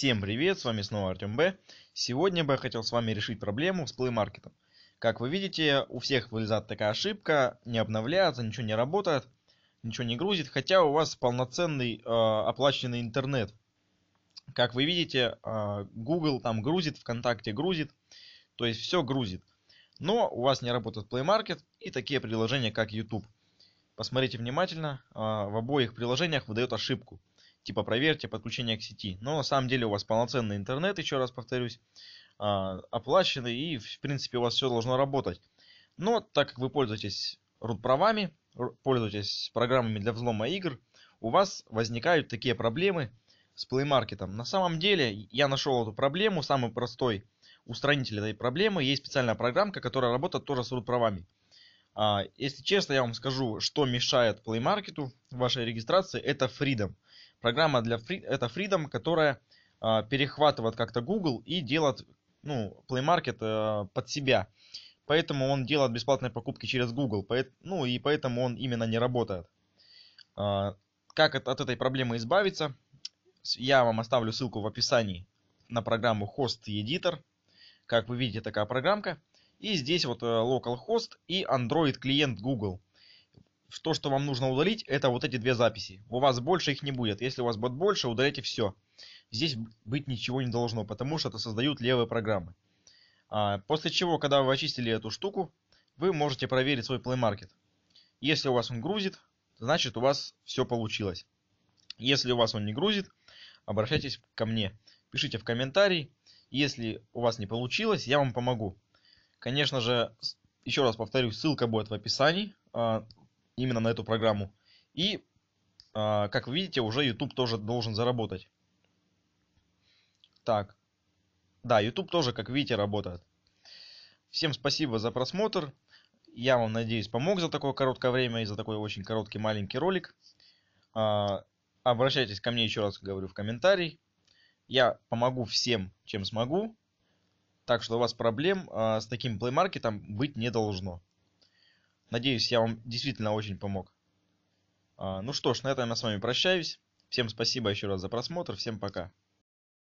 Всем привет, с вами снова Артем Б. Сегодня бы я хотел с вами решить проблему с Play Market. Как вы видите, у всех вылезает такая ошибка, не обновляется, ничего не работает, ничего не грузит, хотя у вас полноценный э, оплаченный интернет. Как вы видите, э, Google там грузит, ВКонтакте грузит, то есть все грузит. Но у вас не работает Play Market и такие приложения, как YouTube. Посмотрите внимательно, э, в обоих приложениях выдает ошибку типа проверьте подключение к сети. Но на самом деле у вас полноценный интернет, еще раз повторюсь, а, оплаченный и в принципе у вас все должно работать. Но так как вы пользуетесь root правами, пользуетесь программами для взлома игр, у вас возникают такие проблемы с Play Market. На самом деле я нашел эту проблему, самый простой устранитель этой проблемы. Есть специальная программка, которая работает тоже с root правами. А, если честно, я вам скажу, что мешает Play Market вашей регистрации, это Freedom. Программа для Free, это Freedom, которая а, перехватывает как-то Google и делает ну, Play Market а, под себя. Поэтому он делает бесплатные покупки через Google, ну и поэтому он именно не работает. Как от, от этой проблемы избавиться? Я вам оставлю ссылку в описании на программу Host Editor. Как вы видите, такая программка. И здесь вот э, localhost и Android клиент Google. То, что вам нужно удалить, это вот эти две записи. У вас больше их не будет. Если у вас будет больше, удаляйте все. Здесь быть ничего не должно, потому что это создают левые программы. А, после чего, когда вы очистили эту штуку, вы можете проверить свой Play Market. Если у вас он грузит, значит у вас все получилось. Если у вас он не грузит, обращайтесь ко мне. Пишите в комментарии, Если у вас не получилось, я вам помогу. Конечно же, еще раз повторюсь, ссылка будет в описании а, именно на эту программу. И, а, как вы видите, уже YouTube тоже должен заработать. Так. Да, YouTube тоже, как видите, работает. Всем спасибо за просмотр. Я вам, надеюсь, помог за такое короткое время и за такой очень короткий маленький ролик. А, обращайтесь ко мне еще раз, говорю, в комментарии. Я помогу всем, чем смогу. Так что у вас проблем а, с таким плеймаркетом быть не должно. Надеюсь, я вам действительно очень помог. А, ну что ж, на этом я с вами прощаюсь. Всем спасибо еще раз за просмотр. Всем пока.